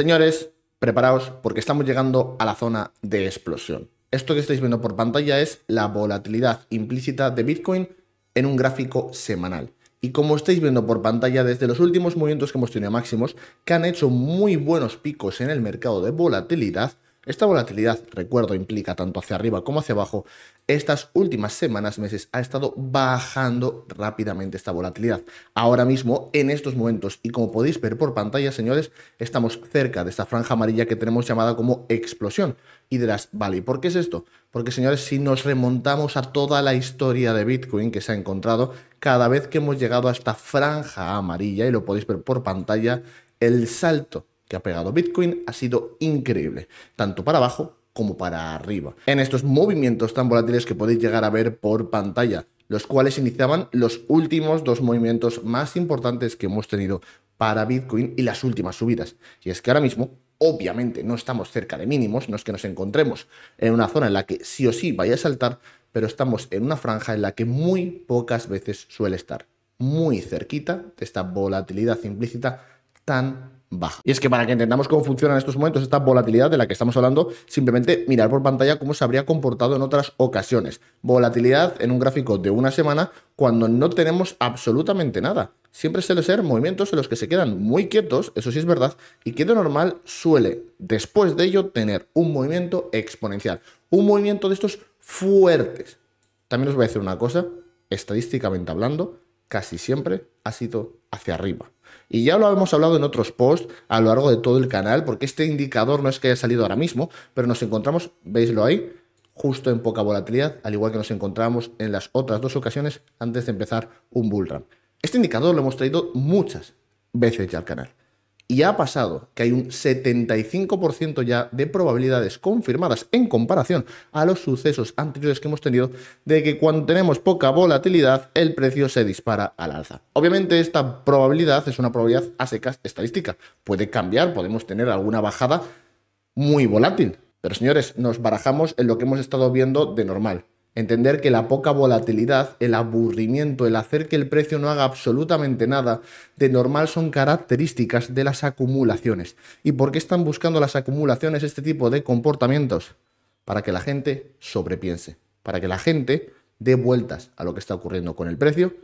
Señores, preparaos porque estamos llegando a la zona de explosión. Esto que estáis viendo por pantalla es la volatilidad implícita de Bitcoin en un gráfico semanal. Y como estáis viendo por pantalla, desde los últimos movimientos que hemos tenido máximos, que han hecho muy buenos picos en el mercado de volatilidad, esta volatilidad, recuerdo, implica tanto hacia arriba como hacia abajo. Estas últimas semanas, meses, ha estado bajando rápidamente esta volatilidad. Ahora mismo, en estos momentos, y como podéis ver por pantalla, señores, estamos cerca de esta franja amarilla que tenemos llamada como explosión. Y dirás, vale, ¿y por qué es esto? Porque, señores, si nos remontamos a toda la historia de Bitcoin que se ha encontrado, cada vez que hemos llegado a esta franja amarilla, y lo podéis ver por pantalla, el salto que ha pegado Bitcoin ha sido increíble, tanto para abajo como para arriba. En estos movimientos tan volátiles que podéis llegar a ver por pantalla, los cuales iniciaban los últimos dos movimientos más importantes que hemos tenido para Bitcoin y las últimas subidas. Y es que ahora mismo obviamente no estamos cerca de mínimos, no es que nos encontremos en una zona en la que sí o sí vaya a saltar, pero estamos en una franja en la que muy pocas veces suele estar muy cerquita de esta volatilidad implícita tan y es que para que entendamos cómo funciona en estos momentos esta volatilidad de la que estamos hablando, simplemente mirar por pantalla cómo se habría comportado en otras ocasiones. Volatilidad en un gráfico de una semana cuando no tenemos absolutamente nada. Siempre suele ser movimientos en los que se quedan muy quietos, eso sí es verdad, y quieto normal suele, después de ello, tener un movimiento exponencial. Un movimiento de estos fuertes. También os voy a decir una cosa, estadísticamente hablando, casi siempre ha sido hacia arriba. Y ya lo hemos hablado en otros posts a lo largo de todo el canal, porque este indicador no es que haya salido ahora mismo, pero nos encontramos, veislo ahí, justo en poca volatilidad, al igual que nos encontramos en las otras dos ocasiones antes de empezar un bull run. Este indicador lo hemos traído muchas veces ya al canal. Y ha pasado que hay un 75% ya de probabilidades confirmadas en comparación a los sucesos anteriores que hemos tenido de que cuando tenemos poca volatilidad el precio se dispara al alza. Obviamente esta probabilidad es una probabilidad a secas estadística. Puede cambiar, podemos tener alguna bajada muy volátil. Pero señores, nos barajamos en lo que hemos estado viendo de normal. Entender que la poca volatilidad, el aburrimiento, el hacer que el precio no haga absolutamente nada, de normal son características de las acumulaciones. ¿Y por qué están buscando las acumulaciones este tipo de comportamientos? Para que la gente sobrepiense, para que la gente dé vueltas a lo que está ocurriendo con el precio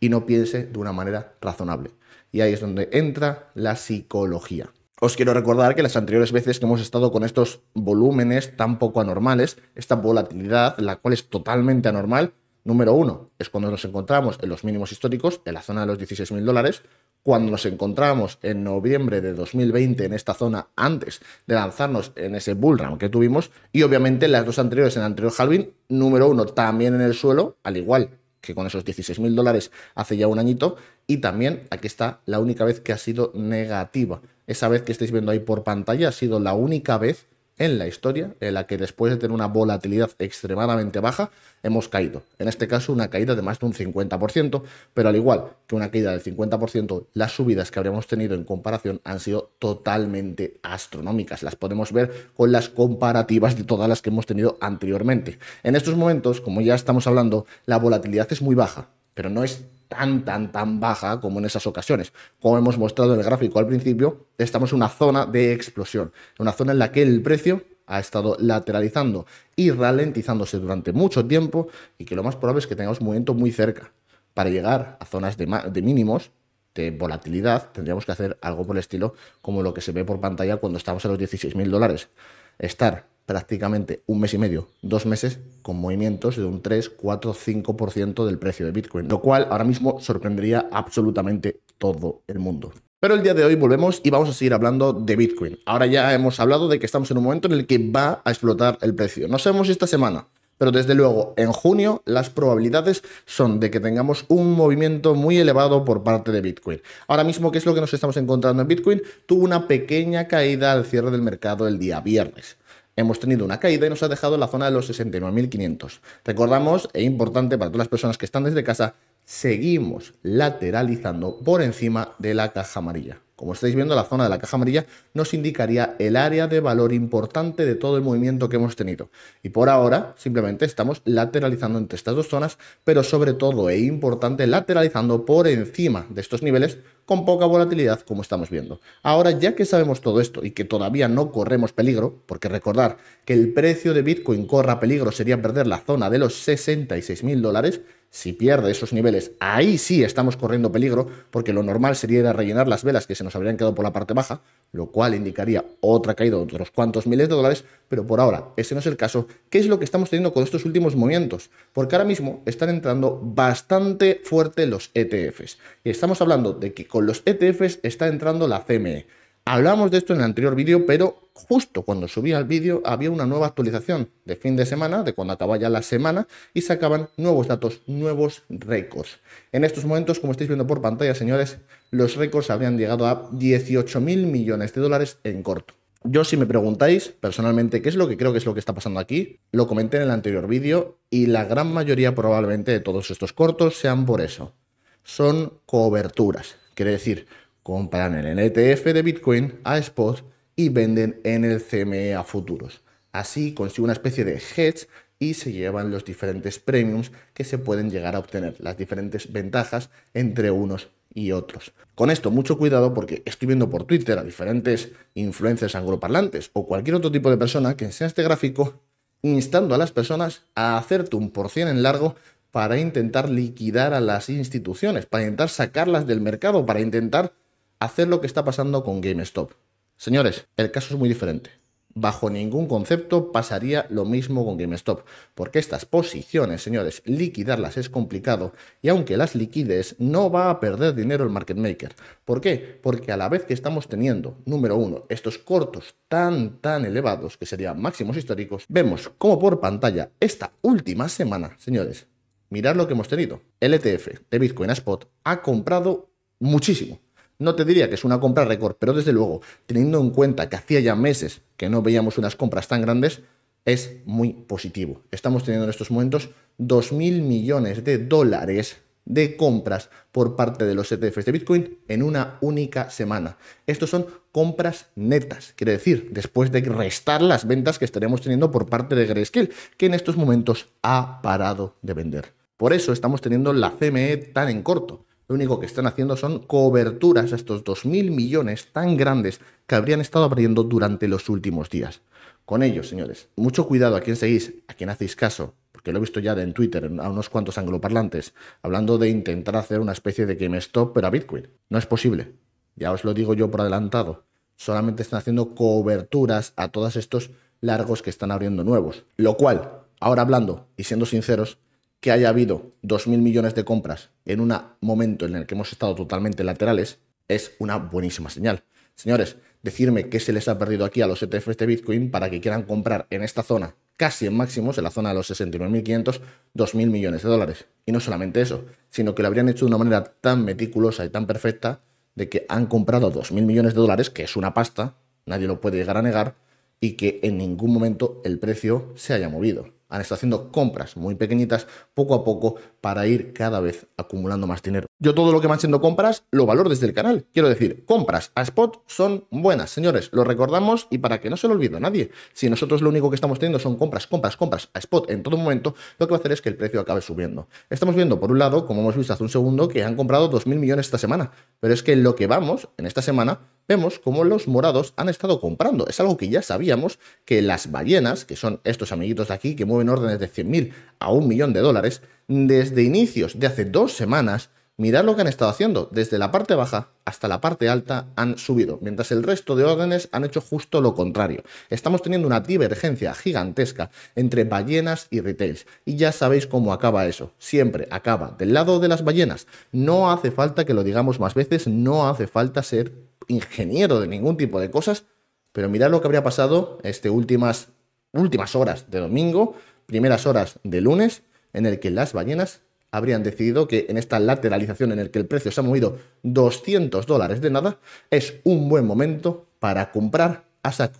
y no piense de una manera razonable. Y ahí es donde entra la psicología. Os quiero recordar que las anteriores veces que hemos estado con estos volúmenes tan poco anormales, esta volatilidad, la cual es totalmente anormal, número uno, es cuando nos encontramos en los mínimos históricos, en la zona de los 16.000 dólares, cuando nos encontramos en noviembre de 2020 en esta zona antes de lanzarnos en ese bull run que tuvimos, y obviamente las dos anteriores, en el anterior halving, número uno, también en el suelo, al igual que con esos 16.000 dólares hace ya un añito, y también aquí está la única vez que ha sido negativa esa vez que estáis viendo ahí por pantalla ha sido la única vez en la historia en la que después de tener una volatilidad extremadamente baja hemos caído. En este caso una caída de más de un 50%, pero al igual que una caída del 50%, las subidas que habríamos tenido en comparación han sido totalmente astronómicas. Las podemos ver con las comparativas de todas las que hemos tenido anteriormente. En estos momentos, como ya estamos hablando, la volatilidad es muy baja, pero no es tan, tan, tan baja como en esas ocasiones. Como hemos mostrado en el gráfico al principio, estamos en una zona de explosión, una zona en la que el precio ha estado lateralizando y ralentizándose durante mucho tiempo y que lo más probable es que tengamos un movimiento muy cerca. Para llegar a zonas de, mínimos, de volatilidad, tendríamos que hacer algo por el estilo como lo que se ve por pantalla cuando estamos a los 16.000 dólares. Estar prácticamente un mes y medio, dos meses, con movimientos de un 3, 4, 5% del precio de Bitcoin, lo cual ahora mismo sorprendería absolutamente todo el mundo. Pero el día de hoy volvemos y vamos a seguir hablando de Bitcoin. Ahora ya hemos hablado de que estamos en un momento en el que va a explotar el precio. No sabemos esta semana, pero desde luego en junio las probabilidades son de que tengamos un movimiento muy elevado por parte de Bitcoin. Ahora mismo, ¿qué es lo que nos estamos encontrando en Bitcoin? Tuvo una pequeña caída al cierre del mercado el día viernes hemos tenido una caída y nos ha dejado la zona de los 69.500. Recordamos, e importante para todas las personas que están desde casa, seguimos lateralizando por encima de la caja amarilla. Como estáis viendo, la zona de la caja amarilla nos indicaría el área de valor importante de todo el movimiento que hemos tenido. Y por ahora, simplemente estamos lateralizando entre estas dos zonas, pero sobre todo e importante, lateralizando por encima de estos niveles con poca volatilidad como estamos viendo. Ahora, ya que sabemos todo esto y que todavía no corremos peligro, porque recordar que el precio de Bitcoin corra peligro sería perder la zona de los 66 mil dólares, si pierde esos niveles, ahí sí estamos corriendo peligro, porque lo normal sería ir a rellenar las velas que se nos habrían quedado por la parte baja, lo cual indicaría otra caída de otros cuantos miles de dólares, pero por ahora ese no es el caso. ¿Qué es lo que estamos teniendo con estos últimos movimientos? Porque ahora mismo están entrando bastante fuerte los ETFs. Y estamos hablando de que con los ETFs está entrando la CME. Hablamos de esto en el anterior vídeo, pero justo cuando subía el vídeo había una nueva actualización de fin de semana, de cuando acababa ya la semana, y sacaban nuevos datos, nuevos récords. En estos momentos, como estáis viendo por pantalla, señores, los récords habrían llegado a 18 mil millones de dólares en corto. Yo si me preguntáis personalmente qué es lo que creo que es lo que está pasando aquí, lo comenté en el anterior vídeo y la gran mayoría probablemente de todos estos cortos sean por eso. Son coberturas. Quiere decir, compran el ETF de Bitcoin a spot y venden en el CME a futuros. Así consiguen una especie de hedge y se llevan los diferentes premiums que se pueden llegar a obtener, las diferentes ventajas entre unos y otros. Con esto, mucho cuidado porque estoy viendo por Twitter a diferentes influencers angloparlantes o cualquier otro tipo de persona que sea este gráfico instando a las personas a hacerte un por cien en largo para intentar liquidar a las instituciones, para intentar sacarlas del mercado, para intentar hacer lo que está pasando con GameStop. Señores, el caso es muy diferente. Bajo ningún concepto pasaría lo mismo con GameStop, porque estas posiciones, señores, liquidarlas es complicado y aunque las liquides, no va a perder dinero el market maker. ¿Por qué? Porque a la vez que estamos teniendo, número uno, estos cortos tan, tan elevados, que serían máximos históricos, vemos como por pantalla esta última semana, señores, Mirad lo que hemos tenido. El ETF de Bitcoin a Spot ha comprado muchísimo. No te diría que es una compra récord, pero desde luego, teniendo en cuenta que hacía ya meses que no veíamos unas compras tan grandes, es muy positivo. Estamos teniendo en estos momentos 2.000 millones de dólares de compras por parte de los ETFs de Bitcoin en una única semana. Estos son compras netas, quiere decir, después de restar las ventas que estaremos teniendo por parte de Grayscale, que en estos momentos ha parado de vender. Por eso estamos teniendo la CME tan en corto. Lo único que están haciendo son coberturas a estos 2.000 millones tan grandes que habrían estado abriendo durante los últimos días. Con ello, señores, mucho cuidado a quién seguís, a quién hacéis caso, porque lo he visto ya en Twitter a unos cuantos angloparlantes hablando de intentar hacer una especie de GameStop pero a Bitcoin. No es posible. Ya os lo digo yo por adelantado. Solamente están haciendo coberturas a todos estos largos que están abriendo nuevos. Lo cual, ahora hablando y siendo sinceros, que haya habido 2.000 millones de compras en un momento en el que hemos estado totalmente laterales es una buenísima señal. Señores, decirme que se les ha perdido aquí a los ETFs de Bitcoin para que quieran comprar en esta zona, casi en máximos, en la zona de los 69.500, 2.000 millones de dólares. Y no solamente eso, sino que lo habrían hecho de una manera tan meticulosa y tan perfecta de que han comprado 2.000 millones de dólares, que es una pasta, nadie lo puede llegar a negar, y que en ningún momento el precio se haya movido han estado haciendo compras muy pequeñitas poco a poco para ir cada vez acumulando más dinero. Yo todo lo que van siendo compras lo valoro desde el canal. Quiero decir, compras a spot son buenas, señores, lo recordamos y para que no se lo olvide nadie. Si nosotros lo único que estamos teniendo son compras, compras, compras a spot en todo momento, lo que va a hacer es que el precio acabe subiendo. Estamos viendo, por un lado, como hemos visto hace un segundo, que han comprado 2.000 millones esta semana, pero es que lo que vamos en esta semana vemos cómo los morados han estado comprando. Es algo que ya sabíamos que las ballenas, que son estos amiguitos de aquí que mueven órdenes de 100.000 a un millón de dólares, desde inicios de hace dos semanas, mirad lo que han estado haciendo. Desde la parte baja hasta la parte alta han subido, mientras el resto de órdenes han hecho justo lo contrario. Estamos teniendo una divergencia gigantesca entre ballenas y retails. Y ya sabéis cómo acaba eso. Siempre acaba del lado de las ballenas. No hace falta que lo digamos más veces, no hace falta ser ingeniero de ningún tipo de cosas, pero mirad lo que habría pasado este últimas, últimas horas de domingo, primeras horas de lunes, en el que las ballenas habrían decidido que en esta lateralización en el que el precio se ha movido 200 dólares de nada, es un buen momento para comprar a saco.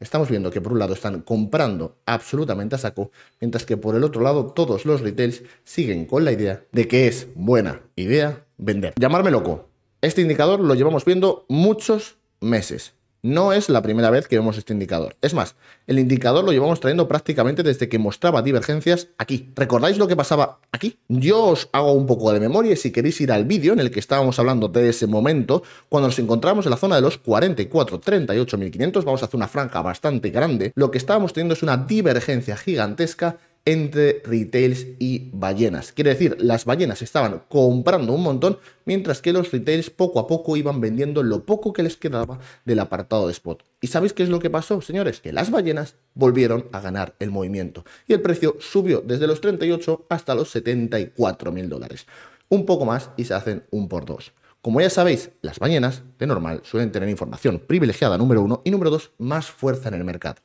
Estamos viendo que por un lado están comprando absolutamente a saco, mientras que por el otro lado todos los retails siguen con la idea de que es buena idea vender. Llamarme loco, este indicador lo llevamos viendo muchos meses. No es la primera vez que vemos este indicador. Es más, el indicador lo llevamos trayendo prácticamente desde que mostraba divergencias aquí. ¿Recordáis lo que pasaba aquí? Yo os hago un poco de memoria y si queréis ir al vídeo en el que estábamos hablando de ese momento, cuando nos encontramos en la zona de los 44, 38.500, vamos a hacer una franja bastante grande, lo que estábamos teniendo es una divergencia gigantesca entre retails y ballenas. Quiere decir, las ballenas estaban comprando un montón, mientras que los retails poco a poco iban vendiendo lo poco que les quedaba del apartado de spot. ¿Y sabéis qué es lo que pasó, señores? Que las ballenas volvieron a ganar el movimiento y el precio subió desde los 38 hasta los 74 mil dólares. Un poco más y se hacen un por dos. Como ya sabéis, las ballenas, de normal, suelen tener información privilegiada número uno y número dos, más fuerza en el mercado.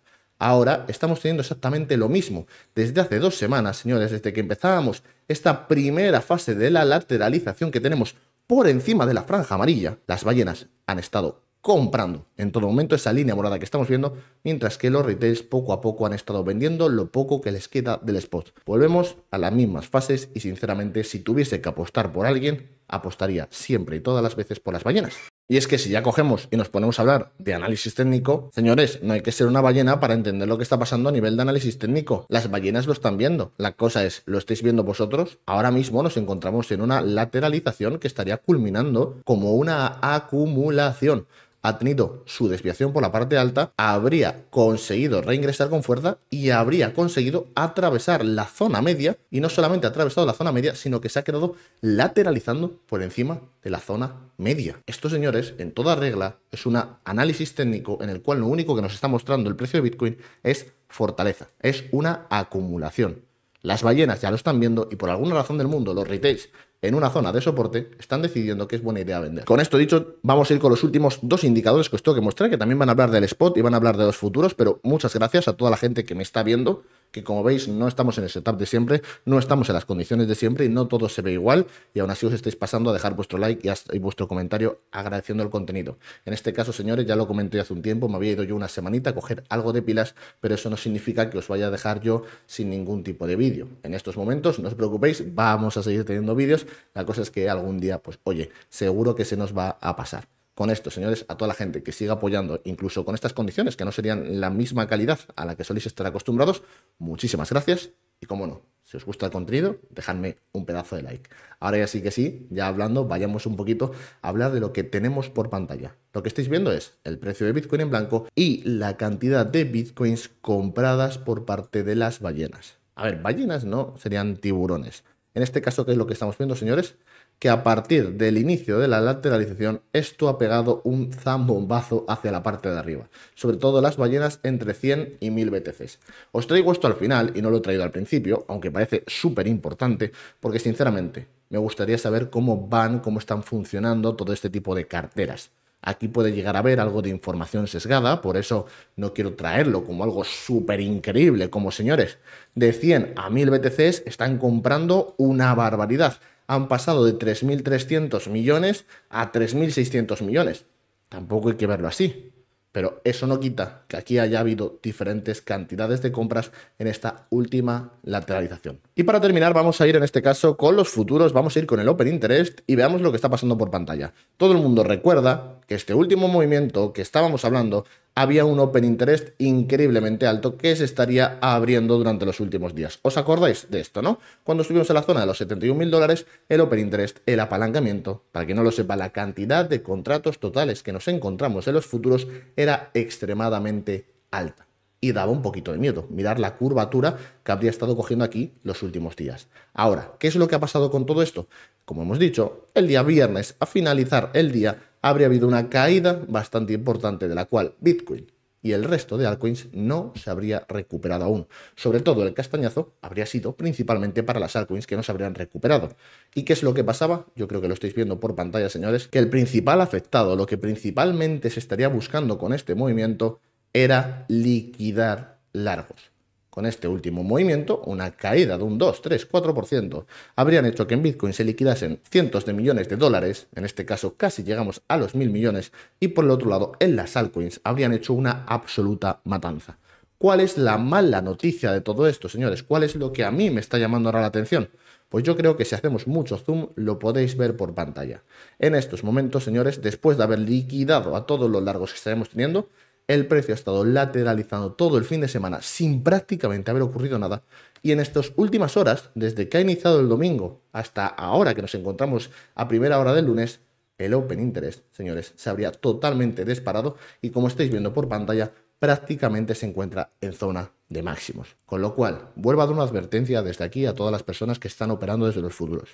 Ahora estamos teniendo exactamente lo mismo. Desde hace dos semanas, señores, desde que empezábamos esta primera fase de la lateralización que tenemos por encima de la franja amarilla, las ballenas han estado comprando en todo momento esa línea morada que estamos viendo, mientras que los retails poco a poco han estado vendiendo lo poco que les queda del spot. Volvemos a las mismas fases y sinceramente si tuviese que apostar por alguien, apostaría siempre y todas las veces por las ballenas. Y es que si ya cogemos y nos ponemos a hablar de análisis técnico, señores, no hay que ser una ballena para entender lo que está pasando a nivel de análisis técnico. Las ballenas lo están viendo. La cosa es, ¿lo estáis viendo vosotros? Ahora mismo nos encontramos en una lateralización que estaría culminando como una acumulación ha tenido su desviación por la parte alta, habría conseguido reingresar con fuerza y habría conseguido atravesar la zona media y no solamente ha atravesado la zona media, sino que se ha quedado lateralizando por encima de la zona media. Esto, señores, en toda regla es un análisis técnico en el cual lo único que nos está mostrando el precio de Bitcoin es fortaleza, es una acumulación. Las ballenas ya lo están viendo y por alguna razón del mundo los retails en una zona de soporte, están decidiendo que es buena idea vender. Con esto dicho, vamos a ir con los últimos dos indicadores que os tengo que mostrar, que también van a hablar del spot y van a hablar de los futuros, pero muchas gracias a toda la gente que me está viendo que como veis no estamos en el setup de siempre, no estamos en las condiciones de siempre y no todo se ve igual y aún así os estáis pasando a dejar vuestro like y, vuestro comentario agradeciendo el contenido. En este caso, señores, ya lo comenté hace un tiempo, me había ido yo una semanita a coger algo de pilas, pero eso no significa que os vaya a dejar yo sin ningún tipo de vídeo. En estos momentos, no os preocupéis, vamos a seguir teniendo vídeos, la cosa es que algún día, pues oye, seguro que se nos va a pasar con esto, señores, a toda la gente que siga apoyando, incluso con estas condiciones, que no serían la misma calidad a la que soléis estar acostumbrados, muchísimas gracias. Y como no, si os gusta el contenido, dejadme un pedazo de like. Ahora ya sí que sí, ya hablando, vayamos un poquito a hablar de lo que tenemos por pantalla. Lo que estáis viendo es el precio de Bitcoin en blanco y la cantidad de Bitcoins compradas por parte de las ballenas. A ver, ballenas no, serían tiburones. En este caso, ¿qué es lo que estamos viendo, señores? que a partir del inicio de la lateralización esto ha pegado un zambombazo hacia la parte de arriba, sobre todo las ballenas entre 100 y 1000 BTCs. Os traigo esto al final y no lo he traído al principio, aunque parece súper importante, porque sinceramente me gustaría saber cómo van, cómo están funcionando todo este tipo de carteras. Aquí puede llegar a haber algo de información sesgada, por eso no quiero traerlo como algo súper increíble, como señores, de 100 a 1000 BTCs están comprando una barbaridad han pasado de 3.300 millones a 3.600 millones. Tampoco hay que verlo así. Pero eso no quita que aquí haya habido diferentes cantidades de compras en esta última lateralización. Y para terminar vamos a ir en este caso con los futuros, vamos a ir con el Open Interest y veamos lo que está pasando por pantalla. Todo el mundo recuerda que este último movimiento que estábamos hablando había un open interest increíblemente alto que se estaría abriendo durante los últimos días. ¿Os acordáis de esto, no? Cuando estuvimos en la zona de los 71 mil dólares, el open interest, el apalancamiento, para que no lo sepa, la cantidad de contratos totales que nos encontramos en los futuros era extremadamente alta y daba un poquito de miedo. Mirar la curvatura que habría estado cogiendo aquí los últimos días. Ahora, ¿qué es lo que ha pasado con todo esto? Como hemos dicho, el día viernes, a finalizar el día, habría habido una caída bastante importante de la cual Bitcoin y el resto de altcoins no se habría recuperado aún. Sobre todo el castañazo habría sido principalmente para las altcoins que no se habrían recuperado. ¿Y qué es lo que pasaba? Yo creo que lo estáis viendo por pantalla, señores, que el principal afectado, lo que principalmente se estaría buscando con este movimiento era liquidar largos. Con este último movimiento, una caída de un 2, 3, 4%, habrían hecho que en Bitcoin se liquidasen cientos de millones de dólares, en este caso casi llegamos a los mil millones, y por el otro lado, en las altcoins habrían hecho una absoluta matanza. ¿Cuál es la mala noticia de todo esto, señores? ¿Cuál es lo que a mí me está llamando ahora la atención? Pues yo creo que si hacemos mucho zoom lo podéis ver por pantalla. En estos momentos, señores, después de haber liquidado a todos los largos que estaremos teniendo, el precio ha estado lateralizando todo el fin de semana sin prácticamente haber ocurrido nada y en estas últimas horas, desde que ha iniciado el domingo hasta ahora que nos encontramos a primera hora del lunes, el Open Interest, señores, se habría totalmente disparado y como estáis viendo por pantalla, prácticamente se encuentra en zona de máximos. Con lo cual, vuelvo a dar una advertencia desde aquí a todas las personas que están operando desde los futuros.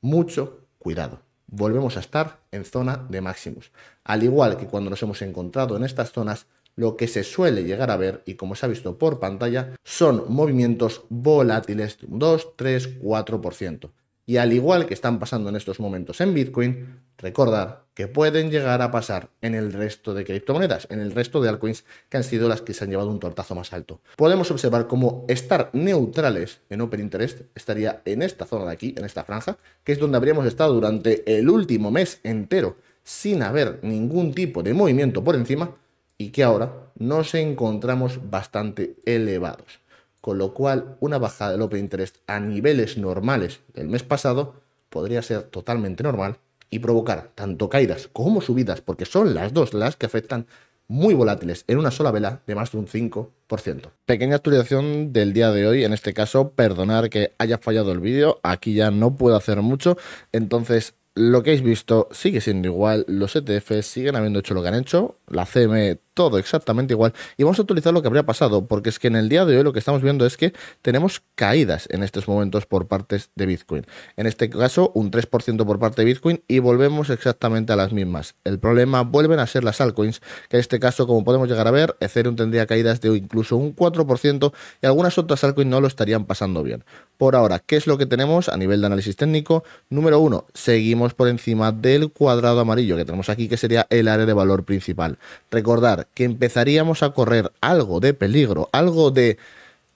Mucho cuidado volvemos a estar en zona de máximos. Al igual que cuando nos hemos encontrado en estas zonas, lo que se suele llegar a ver, y como se ha visto por pantalla, son movimientos volátiles de un 2, 3, 4%. Y al igual que están pasando en estos momentos en Bitcoin, recordar que pueden llegar a pasar en el resto de criptomonedas, en el resto de altcoins que han sido las que se han llevado un tortazo más alto. Podemos observar cómo estar neutrales en Open Interest estaría en esta zona de aquí, en esta franja, que es donde habríamos estado durante el último mes entero sin haber ningún tipo de movimiento por encima y que ahora nos encontramos bastante elevados con lo cual una bajada del Open Interest a niveles normales del mes pasado podría ser totalmente normal y provocar tanto caídas como subidas, porque son las dos las que afectan muy volátiles en una sola vela de más de un 5%. Pequeña actualización del día de hoy, en este caso, perdonar que haya fallado el vídeo, aquí ya no puedo hacer mucho, entonces lo que habéis visto sigue siendo igual, los ETFs siguen habiendo hecho lo que han hecho, la CME todo exactamente igual y vamos a utilizar lo que habría pasado, porque es que en el día de hoy lo que estamos viendo es que tenemos caídas en estos momentos por partes de Bitcoin. En este caso, un 3% por parte de Bitcoin y volvemos exactamente a las mismas. El problema vuelven a ser las altcoins, que en este caso, como podemos llegar a ver, Ethereum tendría caídas de incluso un 4% y algunas otras altcoins no lo estarían pasando bien. Por ahora, ¿qué es lo que tenemos a nivel de análisis técnico? Número 1, seguimos por encima del cuadrado amarillo que tenemos aquí, que sería el área de valor principal. Recordar que empezaríamos a correr algo de peligro, algo de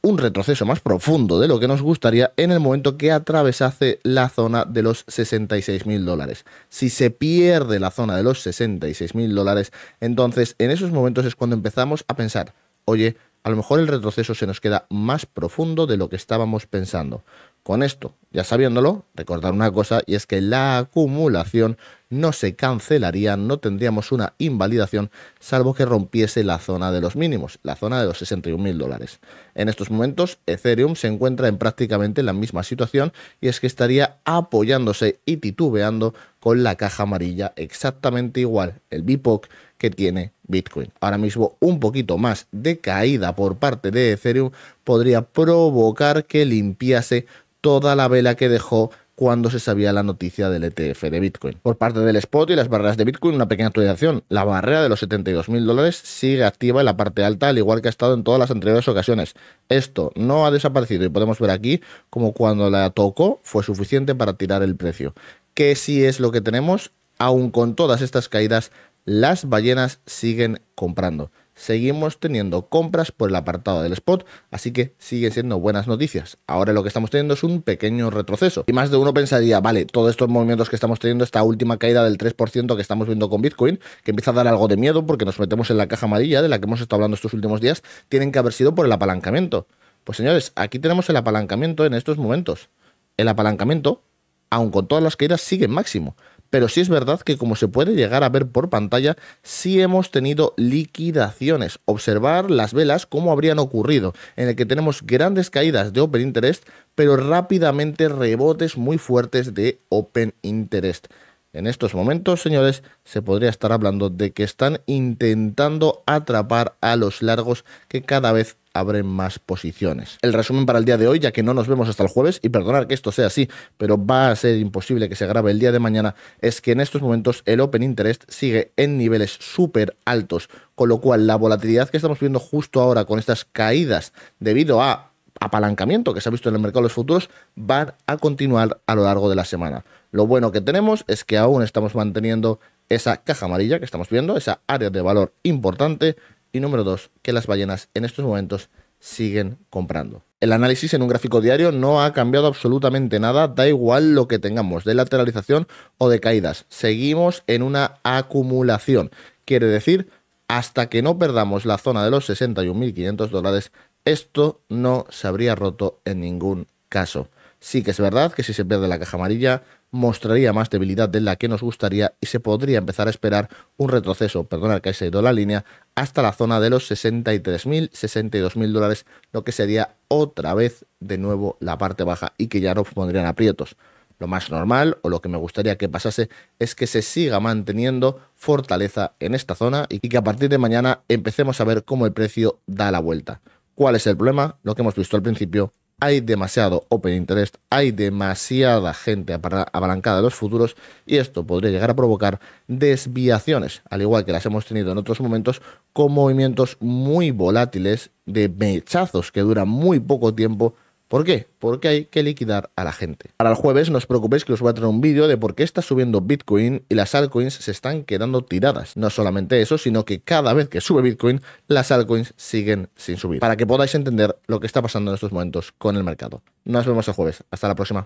un retroceso más profundo de lo que nos gustaría en el momento que atravesase la zona de los 66 mil dólares. Si se pierde la zona de los 66 mil dólares, entonces en esos momentos es cuando empezamos a pensar, oye, a lo mejor el retroceso se nos queda más profundo de lo que estábamos pensando. Con esto, ya sabiéndolo, recordar una cosa y es que la acumulación no se cancelaría, no tendríamos una invalidación, salvo que rompiese la zona de los mínimos, la zona de los 61.000 dólares. En estos momentos, Ethereum se encuentra en prácticamente la misma situación y es que estaría apoyándose y titubeando con la caja amarilla exactamente igual, el BIPOC que tiene Bitcoin. Ahora mismo un poquito más de caída por parte de Ethereum podría provocar que limpiase toda la vela que dejó cuando se sabía la noticia del ETF de Bitcoin. Por parte del spot y las barreras de Bitcoin, una pequeña actualización. La barrera de los 72 mil dólares sigue activa en la parte alta, al igual que ha estado en todas las anteriores ocasiones. Esto no ha desaparecido y podemos ver aquí como cuando la tocó fue suficiente para tirar el precio. Que sí es lo que tenemos, aún con todas estas caídas, las ballenas siguen comprando seguimos teniendo compras por el apartado del spot, así que siguen siendo buenas noticias. Ahora lo que estamos teniendo es un pequeño retroceso. Y más de uno pensaría, vale, todos estos movimientos que estamos teniendo, esta última caída del 3% que estamos viendo con Bitcoin, que empieza a dar algo de miedo porque nos metemos en la caja amarilla de la que hemos estado hablando estos últimos días, tienen que haber sido por el apalancamiento. Pues señores, aquí tenemos el apalancamiento en estos momentos. El apalancamiento, aun con todas las caídas, sigue en máximo pero sí es verdad que como se puede llegar a ver por pantalla, sí hemos tenido liquidaciones. Observar las velas como habrían ocurrido, en el que tenemos grandes caídas de Open Interest, pero rápidamente rebotes muy fuertes de Open Interest. En estos momentos, señores, se podría estar hablando de que están intentando atrapar a los largos que cada vez abren más posiciones. El resumen para el día de hoy, ya que no nos vemos hasta el jueves, y perdonar que esto sea así, pero va a ser imposible que se grabe el día de mañana, es que en estos momentos el Open Interest sigue en niveles súper altos, con lo cual la volatilidad que estamos viendo justo ahora con estas caídas debido a apalancamiento que se ha visto en el mercado de los futuros van a continuar a lo largo de la semana. Lo bueno que tenemos es que aún estamos manteniendo esa caja amarilla que estamos viendo, esa área de valor importante, y número dos, que las ballenas en estos momentos siguen comprando. El análisis en un gráfico diario no ha cambiado absolutamente nada, da igual lo que tengamos de lateralización o de caídas. Seguimos en una acumulación. Quiere decir, hasta que no perdamos la zona de los 61.500 dólares, esto no se habría roto en ningún caso. Sí que es verdad que si se pierde la caja amarilla, mostraría más debilidad de la que nos gustaría y se podría empezar a esperar un retroceso, perdona que ha ido la línea, hasta la zona de los 63.000, 62.000 dólares, lo que sería otra vez de nuevo la parte baja y que ya no pondrían aprietos. Lo más normal o lo que me gustaría que pasase es que se siga manteniendo fortaleza en esta zona y que a partir de mañana empecemos a ver cómo el precio da la vuelta. ¿Cuál es el problema? Lo que hemos visto al principio, hay demasiado open interest, hay demasiada gente abalancada de los futuros y esto podría llegar a provocar desviaciones, al igual que las hemos tenido en otros momentos, con movimientos muy volátiles de mechazos que duran muy poco tiempo ¿Por qué? Porque hay que liquidar a la gente. Para el jueves no os preocupéis que os voy a traer un vídeo de por qué está subiendo Bitcoin y las altcoins se están quedando tiradas. No solamente eso, sino que cada vez que sube Bitcoin, las altcoins siguen sin subir. Para que podáis entender lo que está pasando en estos momentos con el mercado. Nos vemos el jueves. Hasta la próxima.